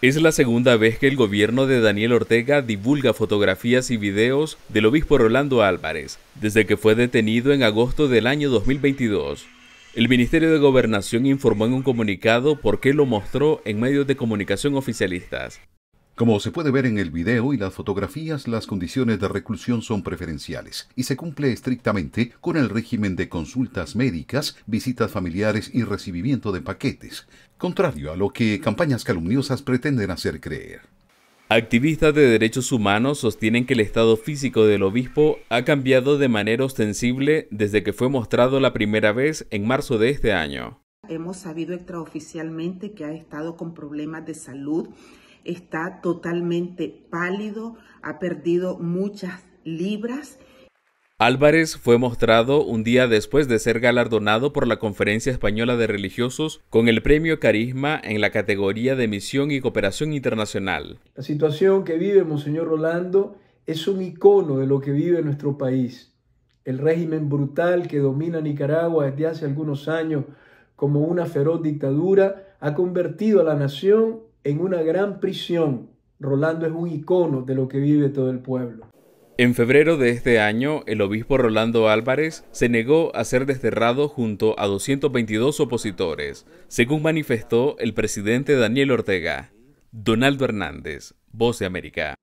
Es la segunda vez que el gobierno de Daniel Ortega divulga fotografías y videos del obispo Rolando Álvarez, desde que fue detenido en agosto del año 2022. El Ministerio de Gobernación informó en un comunicado por qué lo mostró en medios de comunicación oficialistas. Como se puede ver en el video y las fotografías, las condiciones de reclusión son preferenciales y se cumple estrictamente con el régimen de consultas médicas, visitas familiares y recibimiento de paquetes, contrario a lo que campañas calumniosas pretenden hacer creer. Activistas de derechos humanos sostienen que el estado físico del obispo ha cambiado de manera ostensible desde que fue mostrado la primera vez en marzo de este año. Hemos sabido extraoficialmente que ha estado con problemas de salud está totalmente pálido, ha perdido muchas libras. Álvarez fue mostrado un día después de ser galardonado por la Conferencia Española de Religiosos con el Premio Carisma en la categoría de Misión y Cooperación Internacional. La situación que vive Monseñor Rolando es un icono de lo que vive nuestro país. El régimen brutal que domina Nicaragua desde hace algunos años como una feroz dictadura ha convertido a la nación en una gran prisión, Rolando es un icono de lo que vive todo el pueblo. En febrero de este año, el obispo Rolando Álvarez se negó a ser desterrado junto a 222 opositores, según manifestó el presidente Daniel Ortega. Donaldo Hernández, Voz de América.